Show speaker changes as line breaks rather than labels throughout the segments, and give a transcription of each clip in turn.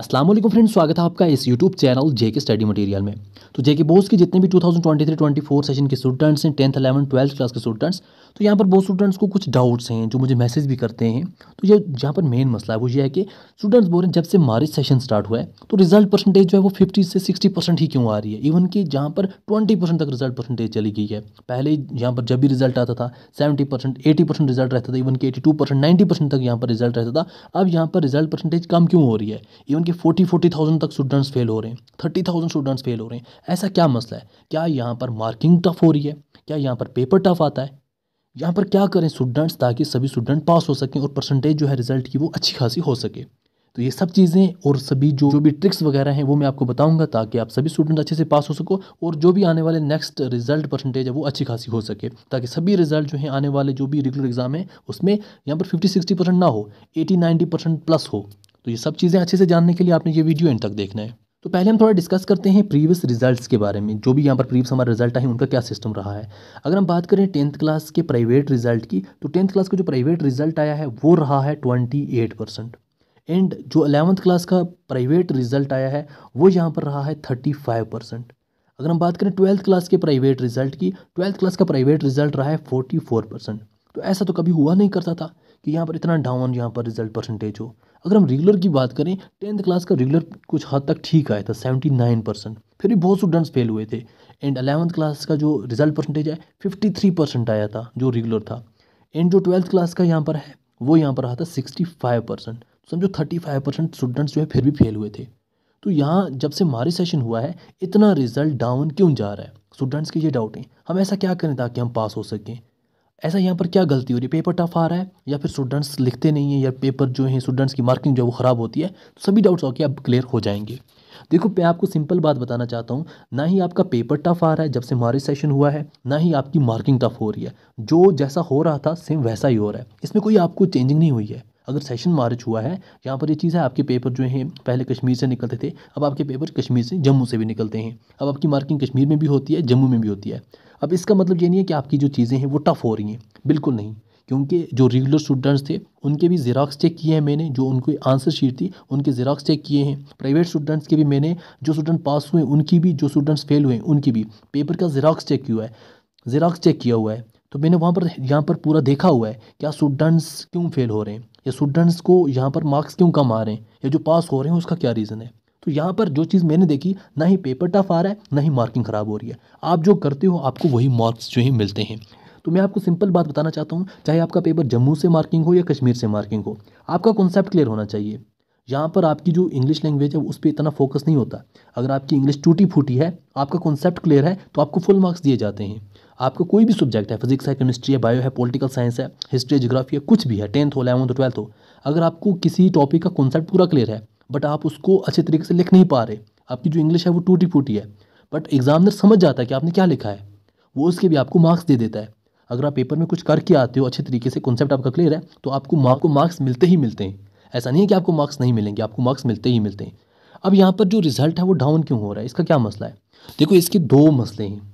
Aslam friends स्वागत है आपका इस यूट्यूब चैनल जे के स्टडी मटेरियल में तो जे के बोस के जितने भी 2023-24 सेशन के स्टूडेंट्स हैं टेंथ अलेवन ट्वेल्थ क्लास के स्टूडेंट्स तो यहाँ पर बहुत स्टूडेंट्स को कुछ डाउट्स हैं जो मुझे मैसेज भी करते हैं तो ये जहाँ पर मेन मसला है वो ये है कि स्टूडेंट्स बोल रहे हैं जब से मार्च सेशन स्टार्ट हुआ है तो रिजल्ट परसेंटेज जो है वो फिफ्टी से सिक्सटी ही क्यों आ रही है इवन कि जहाँ पर ट्वेंटी तक रिजल्ट परसेंटेज चली गई है पहले यहाँ पर जब भी रिजल्ट आता था सेवेंटी परसेंट रिजल्ट रहता था इवन कि एटी टू तक यहाँ पर रिजल्ट रहता था अब यहाँ पर रिजल्ट परसेंटेज कम क्यों हो रही है इवन कि फोर्टी फोर्टी थाउजेंड तक स्टूडेंट्स फेल हो रहे हैं थर्टी थाउजेंड स्टूडेंट्स फेल हो रहे हैं ऐसा क्या मसला है क्या यहाँ पर मार्किंग टफ हो रही है क्या यहाँ पर पेपर टफ आता है यहाँ पर क्या करें स्टूडेंट्स ताकि सभी स्टूडेंट पास हो सकें और परसेंटेज जो है रिज़ल्ट की वो अच्छी खासी हो सके तो ये सब चीज़ें और सभी जो जो भी ट्रिक्स वगैरह हैं वो मैं आपको बताऊंगा ताकि आप सभी स्टूडेंट अच्छे से पास हो सको और जो भी आने वाले नेक्स्ट रिजल्ट परसेंटेज है वो अच्छी खासी हो सके ताकि सभी रिजल्ट जो हैं आने वाले जो भी रेगुलर एग्ज़ाम है उसमें यहाँ पर फिफ्टी सिक्सटी परसेंट ना हो एटी नाइन्टी परसेंट प्लस हो तो ये सब चीज़ें अच्छे से जानने के लिए आपने ये वीडियो एंड तक देखना है तो पहले हम थोड़ा डिस्कस करते हैं प्रीवियस रिजल्ट्स के बारे में जो भी यहाँ पर प्रीवियस हमारा रिजल्ट है उनका क्या सिस्टम रहा है अगर हम बात करें टेंथ क्लास के प्राइवेट रिजल्ट की तो टेंथ क्लास का जो प्राइवेट रिजल्ट आया है वो रहा है ट्वेंटी एट परसेंट एंड जो अलेवंथ क्लास का प्राइवेट रिजल्ट आया है वो यहाँ पर रहा है थर्टी फाइव परसेंट अगर हम बात करें ट्वेल्थ क्लास के प्राइवेट रिजल्ट की ट्वेल्थ क्लास का प्राइवेट रिजल्ट रहा है फोर्टी फोर परसेंट तो ऐसा तो कभी हुआ नहीं करता था कि यहाँ पर इतना डाउन यहाँ पर रिजल्ट परसेंटेज हो अगर हम रेगुलर की बात करें टेंथ क्लास का रेगुलर कुछ हद तक ठीक आया था सेवेंटी नाइन परसेंट फिर भी बहुत स्टूडेंट्स फेल हुए थे एंड अलेवंथ क्लास का जो रिजल्ट परसेंटेज है फिफ्टी थ्री परसेंट आया था जो रेगुलर था एंड जो ट्वेल्थ क्लास का यहाँ पर है वो यहाँ पर रहा था सिक्सटी फाइव परसेंट समझो थर्टी फाइव परसेंट स्टूडेंट्स जो है फिर भी फेल हुए थे तो यहाँ जब से हमारे सेशन हुआ है इतना रिजल्ट डाउन क्यों जा रहा है स्टूडेंट्स के ये डाउट हैं हम ऐसा क्या करें ताकि हम पास हो सकें ऐसा यहाँ पर क्या गलती हो रही है पेपर टफ आ रहा है या फिर स्टूडेंट्स लिखते नहीं है या पेपर जो है स्टूडेंट्स की मार्किंग जो है वो ख़राब होती है तो सभी डाउट्स होकर अब क्लियर हो जाएंगे देखो मैं आपको सिंपल बात बताना चाहता हूँ ना ही आपका पेपर टफ आ रहा है जब से हमारे सेशन हुआ है ना ही आपकी मार्किंग टफ हो रही है जो जैसा हो रहा था सेम वैसा ही हो रहा है इसमें कोई आपको चेंजिंग नहीं हुई है अगर सेशन मार्च हुआ है यहाँ पर ये चीज़ है आपके पेपर जो हैं पहले कश्मीर से निकलते थे अब आपके पेपर कश्मीर से जम्मू से भी निकलते हैं अब आपकी मार्किंग कश्मीर में भी होती है जम्मू में भी होती है अब इसका मतलब ये नहीं है कि आपकी जो चीज़ें हैं वो टफ़ हो रही हैं बिल्कुल नहीं क्योंकि जो रेगुलर स्टूडेंट्स थे उनके भी जेराक्स चेक किए हैं मैंने जो उनकी आंसर शीट थी उनके जेराक्स चेक किए हैं प्राइवेट स्टूडेंट्स के भी मैंने जो स्टूडेंट पास हुए उनकी भी जो स्टूडेंट्स फेल हुए उनकी भी पेपर का जेराक्स चेक किया है ज़िराक्स चेक किया हुआ है तो मैंने वहाँ पर यहाँ पर पूरा देखा हुआ है क्या स्टूडेंट्स क्यों फेल हो रहे हैं या स्टूडेंट्स को यहाँ पर मार्क्स क्यों कम आ रहे हैं या जो पास हो रहे हैं उसका क्या रीज़न है तो यहाँ पर जो चीज़ मैंने देखी ना ही पेपर टफ आ रहा है ना ही मार्किंग ख़राब हो रही है आप जो करते हो आपको वही मार्क्स जो है मिलते हैं तो मैं आपको सिंपल बात बताना चाहता हूँ चाहे आपका पेपर जम्मू से मार्किंग हो या कश्मीर से मार्किंग हो आपका कॉन्सेप्ट क्लियर होना चाहिए यहाँ पर आपकी जो इंग्लिश लैंग्वेज है उस पर इतना फोकस नहीं होता अगर आपकी इंग्लिश टूटी फूटी है आपका कॉन्सेप्ट क्लियर है तो आपको फुल मार्क्स दिए जाते हैं आपको कोई भी सब्जेक्ट है फिजिक्स है केमिस्ट्री है बायो है पॉलिटिकल साइंस है हिस्ट्री जोग्राफ़ी है कुछ भी है टेंथ हो इलेवंथ हो ट्वेल्थ हो अगर आपको किसी टॉपिक का कॉन्सेप्ट पूरा क्लियर है बट आप उसको अच्छे तरीके से लिख नहीं पा रहे आपकी जो इंग्लिश है वो टूटी फूटी है बट एग्जामिनर समझ जाता है कि आपने क्या लिखा है वो उसके भी आपको मार्क्स दे देता है अगर आप पेपर में कुछ करके आते हो अच्छे तरीके से कॉन्सेप्ट आपका क्लियर है तो आपको मार्क को मार्क्स मिलते ही मिलते हैं ऐसा नहीं है कि आपको मार्क्स नहीं मिलेंगे आपको मार्क्स मिलते ही मिलते हैं अब यहाँ पर जो रिजल्ट है वो डाउन क्यों हो रहा है इसका क्या मसला है देखो इसके दो मसले हैं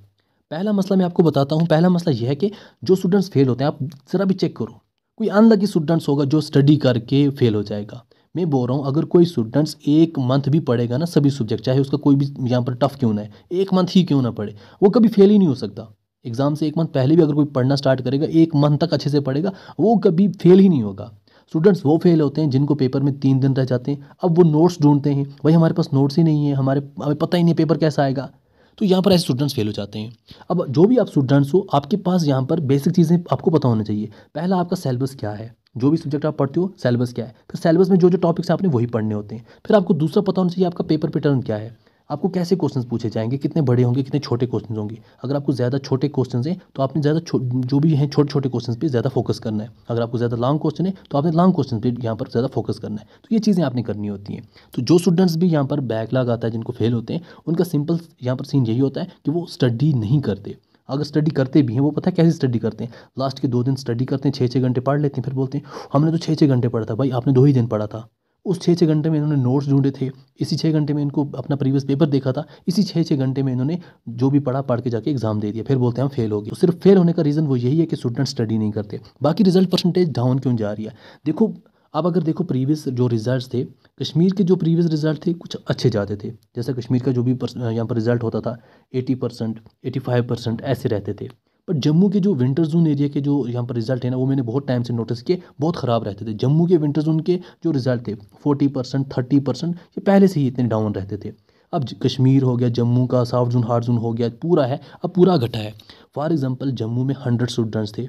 पहला मसला मैं आपको बताता हूँ पहला मसला यह है कि जो स्टूडेंट्स फेल होते हैं आप ज़रा भी चेक करो कोई अनलगी स्टूडेंट्स होगा जो स्टडी करके फेल हो जाएगा मैं बोल रहा हूँ अगर कोई स्टूडेंट्स एक मंथ भी पढ़ेगा ना सभी सब्जेक्ट चाहे उसका कोई भी यहाँ पर टफ क्यों ना है एक मंथ ही क्यों ना पढ़े वो कभी फेल ही नहीं हो सकता एग्ज़ाम से एक मंथ पहले भी अगर कोई पढ़ना स्टार्ट करेगा एक मंथ तक अच्छे से पढ़ेगा वो कभी फेल ही नहीं होगा स्टूडेंट्स वो फेल होते हैं जिनको पेपर में तीन दिन रह जाते हैं अब वो नोट्स ढूंढते हैं भाई हमारे पास नोट्स ही नहीं है हमारे हमें पता ही नहीं पेपर कैसा आएगा तो यहाँ पर ऐसे स्टूडेंट्स फेल हो जाते हैं अब जो भी आप स्टूडेंट्स हो आपके पास यहाँ पर बेसिक चीज़ें आपको पता होना चाहिए पहला आपका सेलेबस क्या है जो भी सब्जेक्ट आप पढ़ते हो सेलेबस क्या है फिर सेलेबस में जो जो टॉपिक्स आपने वही पढ़ने होते हैं फिर आपको दूसरा पता होना चाहिए आपका पेपर पैटर्न क्या है आपको कैसे क्वेश्चन पूछे जाएंगे कितने बड़े होंगे कितने छोटे क्वेश्चन होंगे अगर आपको ज़्यादा छोटे क्वेश्चन हैं तो आपने ज़्यादा जो भी हैं छोटे छोटे क्वेश्चन पर ज़्यादा फोकस करना है अगर आपको ज़्यादा लॉन्ग क्वेश्चन है तो आपने लॉन्ग क्वेश्चन पर यहाँ पर ज़्यादा फोकस करना है तो ये चीज़ें आपने करनी होती हैं तो जो स्टूडेंट्स भी यहाँ पर बैकलॉग आता है जिनको फेल होते हैं उनका सिंपल यहाँ पर सीन यही होता है कि वो स्टडी नहीं करते अगर स्टडी करते भी हैं वो पता है कैसे स्टडी करते हैं लास्ट के दो दिन स्टडी करते हैं छः छः घंटे पढ़ लेते हैं फिर बोलते हैं हमने तो छः छः घंटे पढ़ा था भाई आपने दो ही दिन पढ़ा था उस छः छः घंटे में इन्होंने नोट्स ढूंढे थे इसी छः घंटे में इनको अपना प्रीवियस पेपर देखा था इसी छः छः घंटे में इन्होंने जो भी पढ़ा पढ़ के जाके एग्जाम दे दिया फिर बोलते हैं हम फेल हो गए तो सिर्फ फेल होने का रीज़न वो यही है कि स्टूडेंट स्टडी नहीं करते बाकी रिजल्ट परसेंटेज डाउन क्यों जा रही है देखो अब अगर देखो प्रीवियस जो रिजल्ट थे कश्मीर के जो प्रीवियस रिजल्ट थे कुछ अच्छे जाते थे जैसा कश्मीर का जो भी यहाँ पर रिजल्ट होता था eighty percent eighty five percent ऐसे रहते थे बट जम्मू के जो विंटर जोन एरिया के जो यहाँ पर रिजल्ट है ना वो मैंने बहुत टाइम से नोटिस किए बहुत ख़राब रहते थे जम्मू के विंटर जोन के जो रिज़ल्ट थे फोर्टी परसेंट थर्टी परसेंट ये पहले से ही इतने डाउन रहते थे अब कश्मीर हो गया जम्मू का साउथ जोन हार्ड जोन हो गया पूरा है अब पूरा घटा है फॉर एग्ज़ाम्पल जम्मू में हंड्रेड स्टूडेंट्स थे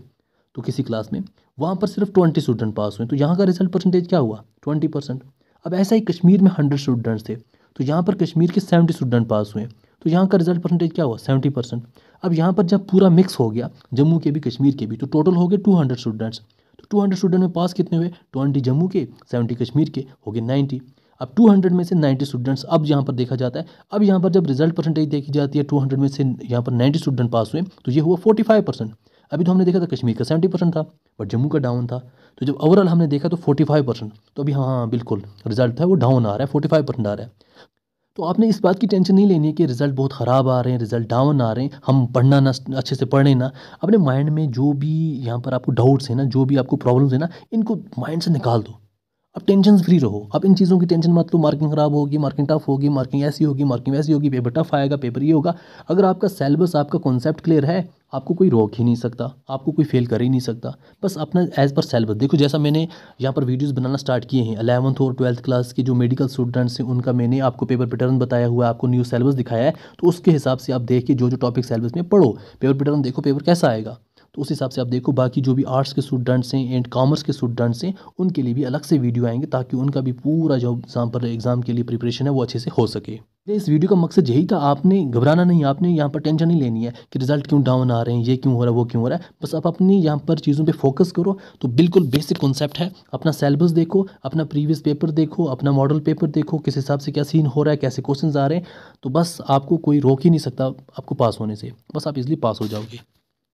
तो किसी क्लास में वहाँ पर सिर्फ ट्वेंटी स्टूडेंट पास हुए तो यहाँ का रिजल्ट परसेंटेज क्या हुआ ट्वेंटी परसेंट अब ऐसा ही कश्मीर में हंड्रेड स्टूडेंट्स थे तो यहाँ पर कश्मीर के सेवेंटी स्टूडेंट पास हुए तो यहाँ का रिजल्ट परसेंटेज क्या हुआ सेवेंटी परसेंट अब यहाँ पर जब पूरा मिक्स हो गया जम्मू के भी कश्मीर के भी तो टोटल हो गए टू हंड्रेड स्टूडेंट्स तो टू हंड्रेड स्टूडेंट में पास कितने हुए ट्वेंटी जम्मू के सेवेंटी कश्मीर के हो गए नाइन्टी अब टू हंड्रेड में से नाइन्टी स्टूडेंट्स अब यहाँ पर देखा जाता है अब यहाँ पर जब रिजल्ट परसेंटेज देखी जाती है टू हंड्रेड में से यहाँ पर नाइन्टी स्टूडेंट पास हुए तो ये हुआ फाइव परसेंट अभी तो हमने देखा था कश्मीर का सेवेंटी परसेंट था बट जम्मू का डाउन था तो जब ओवरऑल हमने देखा तो फोर्टी फाइव परसेंट तो अभी हाँ, हाँ, हाँ बिल्कुल रिजल्ट था वो डाउन आ रहा है फोर्टी फाइव परसेंट आ रहा है तो आपने इस बात की टेंशन नहीं लेनी है कि रिज़ल्ट बहुत ख़राब आ रहे हैं रिज़ल्ट डाउन आ रहे हैं हम पढ़ना ना अच्छे से पढ़ें ना अपने माइंड में जो भी यहाँ पर आपको डाउट्स हैं ना जो भी आपको प्रॉब्लम्स हैं ना इनको माइंड से निकाल दो अब टेंशन फ्री रहो अब इन चीज़ों की टेंशन मत लो मार्किंग ख़राब होगी मार्किंग टफ होगी मार्किंग ऐसी होगी मार्किंग वैसी होगी पेपर टफ आएगा पेपर ये होगा अगर आपका सेलेबस आपका कॉन्सेप्ट क्लियर है आपको कोई रोक ही नहीं सकता आपको कोई फेल कर ही नहीं सकता बस अपना एज पर सेलेबस देखो जैसा मैंने यहाँ पर वीडियोस बनाना स्टार्ट किए हैं अलेवंथ और ट्वेल्थ क्लास के जो मेडिकल स्टूडेंट्स हैं उनका मैंने आपको पेपर पैटर्न बताया हुआ है आपको न्यू सेलेबस दिखाया है तो उसके हिसाब से आप देख के जो जो टॉपिक सेलेबस में पढ़ो पेपर पैटर्न देखो पेपर कैसा आएगा तो उस हिसाब से आप देखो बाकी जो भी आर्ट्स के स्टूडेंट्स हैं एंड कॉमर्स के स्टूडेंट्स हैं उनके लिए भी अलग से वीडियो आएंगे ताकि उनका भी पूरा जो एग्ज़ाम पर एग्ज़ाम के लिए प्रिपरेशन है वो अच्छे से हो सके इस वीडियो का मकसद यही था आपने घबराना नहीं आपने यहाँ पर टेंशन नहीं लेनी है कि रिजल्ट क्यों डाउन आ रहे हैं ये क्यों हो रहा है वो क्यों हो रहा है बस आप अपनी यहाँ पर चीज़ों पे फोकस करो तो बिल्कुल बेसिक कॉन्सेप्ट है अपना सेलेबस देखो अपना प्रीवियस पेपर देखो अपना मॉडल पेपर देखो किस हिसाब से क्या सीन हो रहा है कैसे क्वेश्चन आ रहे हैं तो बस आपको कोई रोक ही नहीं सकता आपको पास होने से बस आप इसलिए पास हो जाओगे